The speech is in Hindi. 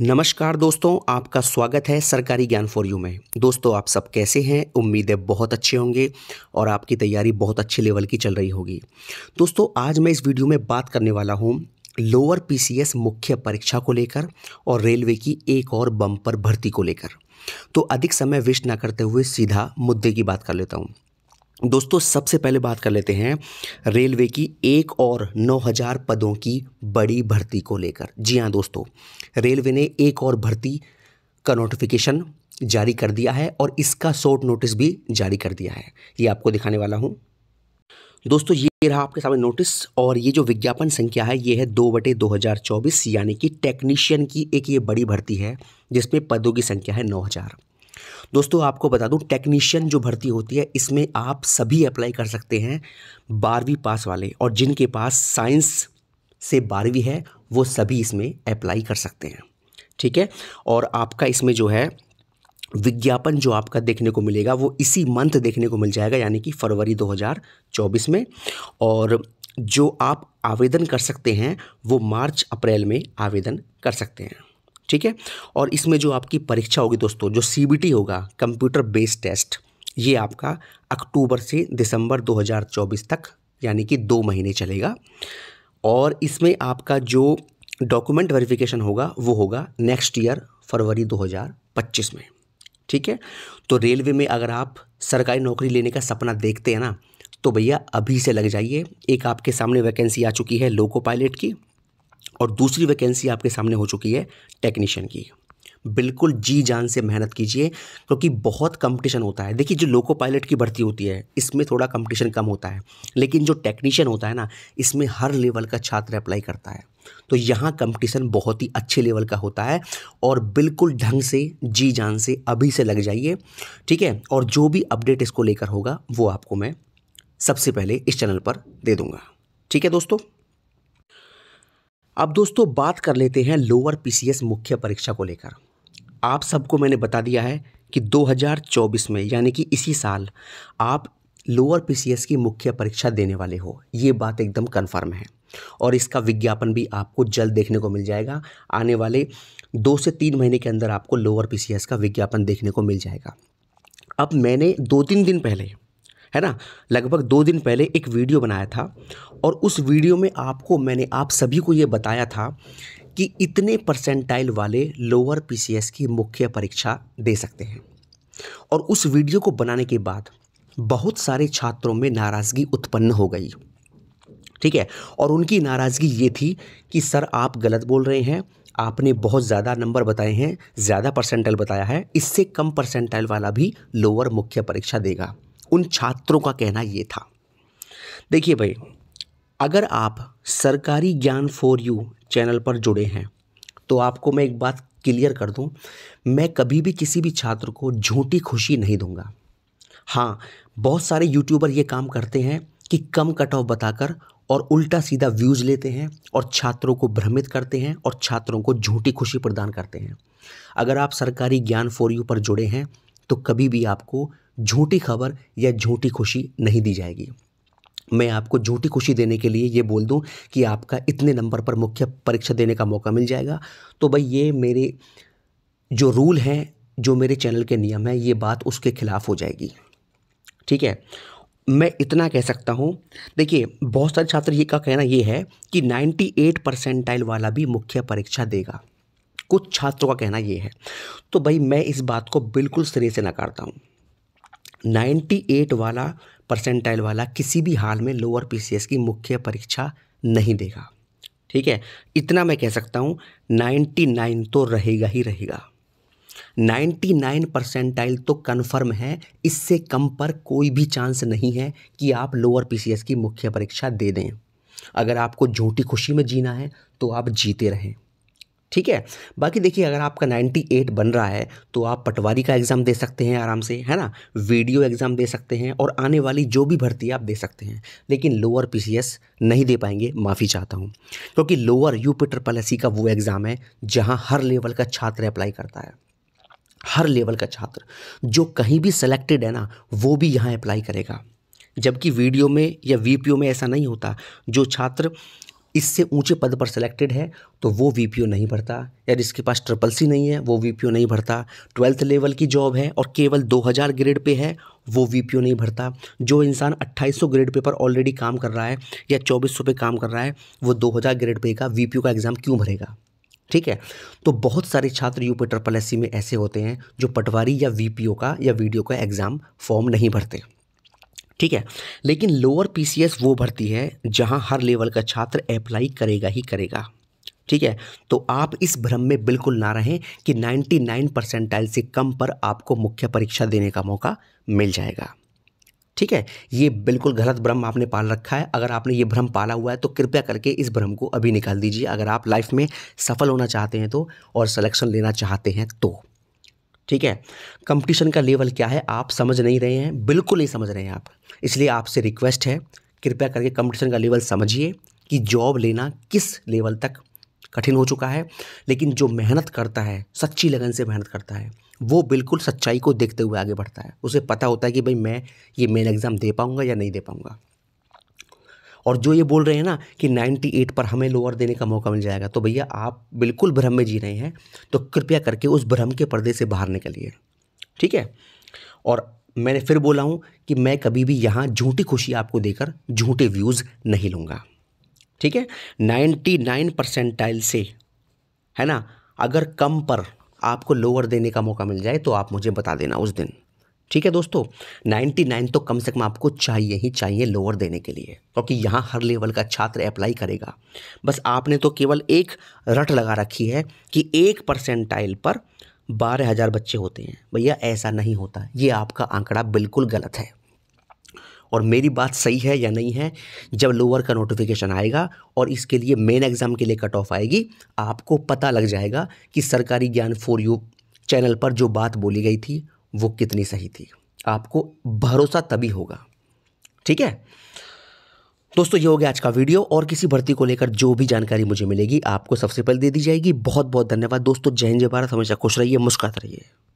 नमस्कार दोस्तों आपका स्वागत है सरकारी ज्ञान फॉर यू में दोस्तों आप सब कैसे हैं उम्मीदें बहुत अच्छे होंगे और आपकी तैयारी बहुत अच्छे लेवल की चल रही होगी दोस्तों आज मैं इस वीडियो में बात करने वाला हूँ लोअर पीसीएस मुख्य परीक्षा को लेकर और रेलवे की एक और बम्पर भर्ती को लेकर तो अधिक समय वेस्ट ना करते हुए सीधा मुद्दे की बात कर लेता हूँ दोस्तों सबसे पहले बात कर लेते हैं रेलवे की एक और 9000 पदों की बड़ी भर्ती को लेकर जी हाँ दोस्तों रेलवे ने एक और भर्ती का नोटिफिकेशन जारी कर दिया है और इसका शॉर्ट नोटिस भी जारी कर दिया है ये आपको दिखाने वाला हूँ दोस्तों ये रहा आपके सामने नोटिस और ये जो विज्ञापन संख्या है ये है दो बटे दो हज़ार चौबीस यानी कि टेक्नीशियन की एक ये बड़ी भर्ती है जिसमें पदों की संख्या है नौ हज़ार दोस्तों आपको बता दूं टेक्नीशियन जो भर्ती होती है इसमें आप सभी अप्लाई कर सकते हैं बारहवीं पास वाले और जिनके पास साइंस से बारहवीं है वो सभी इसमें अप्लाई कर सकते हैं ठीक है और आपका इसमें जो है विज्ञापन जो आपका देखने को मिलेगा वो इसी मंथ देखने को मिल जाएगा यानी कि फरवरी 2024 में और जो आप आवेदन कर सकते हैं वो मार्च अप्रैल में आवेदन कर सकते हैं ठीक है और इसमें जो आपकी परीक्षा होगी दोस्तों जो सी होगा कंप्यूटर बेस्ड टेस्ट ये आपका अक्टूबर से दिसंबर 2024 तक यानी कि दो महीने चलेगा और इसमें आपका जो डॉक्यूमेंट वेरिफिकेशन होगा वो होगा नेक्स्ट ईयर फरवरी 2025 में ठीक है तो रेलवे में अगर आप सरकारी नौकरी लेने का सपना देखते हैं ना तो भैया अभी से लग जाइए एक आपके सामने वैकेंसी आ चुकी है लोको पायलट की और दूसरी वैकेंसी आपके सामने हो चुकी है टेक्नीशियन की बिल्कुल जी जान से मेहनत कीजिए क्योंकि बहुत कंपटीशन होता है देखिए जो लोको पायलट की भर्ती होती है इसमें थोड़ा कंपटीशन कम होता है लेकिन जो टेक्नीशियन होता है ना इसमें हर लेवल का छात्र अप्लाई करता है तो यहाँ कंपटीशन बहुत ही अच्छे लेवल का होता है और बिल्कुल ढंग से जी जान से अभी से लग जाइए ठीक है और जो भी अपडेट इसको लेकर होगा वो आपको मैं सबसे पहले इस चैनल पर दे दूँगा ठीक है दोस्तों अब दोस्तों बात कर लेते हैं लोअर पीसीएस मुख्य परीक्षा को लेकर आप सबको मैंने बता दिया है कि 2024 में यानी कि इसी साल आप लोअर पीसीएस की मुख्य परीक्षा देने वाले हो ये बात एकदम कन्फर्म है और इसका विज्ञापन भी आपको जल्द देखने को मिल जाएगा आने वाले दो से तीन महीने के अंदर आपको लोअर पीसीएस का विज्ञापन देखने को मिल जाएगा अब मैंने दो तीन दिन पहले है ना लगभग दो दिन पहले एक वीडियो बनाया था और उस वीडियो में आपको मैंने आप सभी को ये बताया था कि इतने परसेंटाइल वाले लोअर पी की मुख्य परीक्षा दे सकते हैं और उस वीडियो को बनाने के बाद बहुत सारे छात्रों में नाराज़गी उत्पन्न हो गई ठीक है और उनकी नाराज़गी ये थी कि सर आप गलत बोल रहे हैं आपने बहुत ज़्यादा नंबर बताए हैं ज़्यादा परसेंटाइल बताया है इससे कम परसेंटाइल वाला भी लोअर मुख्य परीक्षा देगा उन छात्रों का कहना ये था देखिए भाई अगर आप सरकारी ज्ञान फॉर यू चैनल पर जुड़े हैं तो आपको मैं एक बात क्लियर कर दूं मैं कभी भी किसी भी छात्र को झूठी खुशी नहीं दूंगा हाँ बहुत सारे यूट्यूबर ये काम करते हैं कि कम कट ऑफ बताकर और उल्टा सीधा व्यूज़ लेते हैं और छात्रों को भ्रमित करते हैं और छात्रों को झूठी खुशी प्रदान करते हैं अगर आप सरकारी ज्ञान फॉर यू पर जुड़े हैं तो कभी भी आपको झूठी खबर या झूठी खुशी नहीं दी जाएगी मैं आपको झूठी खुशी देने के लिए ये बोल दूं कि आपका इतने नंबर पर मुख्य परीक्षा देने का मौका मिल जाएगा तो भाई ये मेरे जो रूल हैं जो मेरे चैनल के नियम हैं ये बात उसके खिलाफ हो जाएगी ठीक है मैं इतना कह सकता हूँ देखिए बहुत सारे छात्र ये का कहना ये है कि 98 परसेंटाइल वाला भी मुख्य परीक्षा देगा कुछ छात्रों का कहना ये है तो भाई मैं इस बात को बिल्कुल सिरे से नकारता हूँ 98 वाला परसेंटाइल वाला किसी भी हाल में लोअर पीसीएस की मुख्य परीक्षा नहीं देगा ठीक है इतना मैं कह सकता हूँ 99 तो रहेगा ही रहेगा 99 परसेंटाइल तो कन्फर्म है इससे कम पर कोई भी चांस नहीं है कि आप लोअर पीसीएस की मुख्य परीक्षा दे दें अगर आपको झूठी खुशी में जीना है तो आप जीते रहें ठीक है बाकी देखिए अगर आपका 98 बन रहा है तो आप पटवारी का एग्ज़ाम दे सकते हैं आराम से है ना वीडियो एग्ज़ाम दे सकते हैं और आने वाली जो भी भर्ती आप दे सकते हैं लेकिन लोअर पी नहीं दे पाएंगे माफ़ी चाहता हूँ क्योंकि लोअर पी ट्रिपल एस का वो एग्ज़ाम है जहाँ हर लेवल का छात्र अप्लाई करता है हर लेवल का छात्र जो कहीं भी सेलेक्टेड है ना वो भी यहाँ अप्लाई करेगा जबकि वीडियो में या वीपीओ में ऐसा नहीं होता जो छात्र इससे ऊंचे पद पर सिलेक्टेड है तो वो वी नहीं भरता या जिसके पास ट्रिपल सी नहीं है वो वी नहीं भरता ट्वेल्थ लेवल की जॉब है और केवल 2000 ग्रेड पे है वो वी नहीं भरता जो इंसान 2800 ग्रेड पे पर ऑलरेडी काम कर रहा है या 2400 पे काम कर रहा है वो 2000 ग्रेड पे का वी का एग्ज़ाम क्यों भरेगा ठीक है तो बहुत सारे छात्र पी ट्रिपल एस में ऐसे होते हैं जो पटवारी या वी का या वीडियो का एग्ज़ाम फॉर्म नहीं भरते ठीक है लेकिन लोअर पीसीएस वो भर्ती है जहां हर लेवल का छात्र अप्लाई करेगा ही करेगा ठीक है तो आप इस भ्रम में बिल्कुल ना रहें कि 99 परसेंटाइल से कम पर आपको मुख्य परीक्षा देने का मौका मिल जाएगा ठीक है ये बिल्कुल गलत भ्रम आपने पाल रखा है अगर आपने ये भ्रम पाला हुआ है तो कृपया करके इस भ्रम को अभी निकाल दीजिए अगर आप लाइफ में सफल होना चाहते हैं तो और सलेक्शन लेना चाहते हैं तो ठीक है कंपटीशन का लेवल क्या है आप समझ नहीं रहे हैं बिल्कुल नहीं समझ रहे हैं आप इसलिए आपसे रिक्वेस्ट है कृपया करके कंपटीशन का लेवल समझिए कि जॉब लेना किस लेवल तक कठिन हो चुका है लेकिन जो मेहनत करता है सच्ची लगन से मेहनत करता है वो बिल्कुल सच्चाई को देखते हुए आगे बढ़ता है उसे पता होता है कि भाई मैं ये मेन एग्ज़ाम दे पाऊँगा या नहीं दे पाऊँगा और जो ये बोल रहे हैं ना कि 98 पर हमें लोअर देने का मौका मिल जाएगा तो भैया आप बिल्कुल भ्रम में जी रहे हैं तो कृपया करके उस भ्रम के पर्दे से बाहर निकलिए ठीक है और मैंने फिर बोला हूँ कि मैं कभी भी यहाँ झूठी खुशी आपको देकर झूठे व्यूज़ नहीं लूँगा ठीक है नाइन्टी नाइन परसेंटाइल से है ना अगर कम पर आपको लोअर देने का मौका मिल जाए तो आप मुझे बता देना उस दिन ठीक है दोस्तों 99 तो कम से कम आपको चाहिए ही चाहिए लोअर देने के लिए क्योंकि तो यहाँ हर लेवल का छात्र अप्लाई करेगा बस आपने तो केवल एक रट लगा रखी है कि एक परसेंटाइल पर बारह हज़ार बच्चे होते हैं भैया ऐसा नहीं होता ये आपका आंकड़ा बिल्कुल गलत है और मेरी बात सही है या नहीं है जब लोअर का नोटिफिकेशन आएगा और इसके लिए मेन एग्ज़ाम के लिए कट ऑफ आएगी आपको पता लग जाएगा कि सरकारी ज्ञान फॉर यू चैनल पर जो बात बोली गई थी वो कितनी सही थी आपको भरोसा तभी होगा ठीक है दोस्तों ये हो गया आज का वीडियो और किसी भर्ती को लेकर जो भी जानकारी मुझे मिलेगी आपको सबसे पहले दे दी जाएगी बहुत बहुत धन्यवाद दोस्तों जय हिंद जय भारत हमेशा खुश रहिए मुस्कुराते रहिए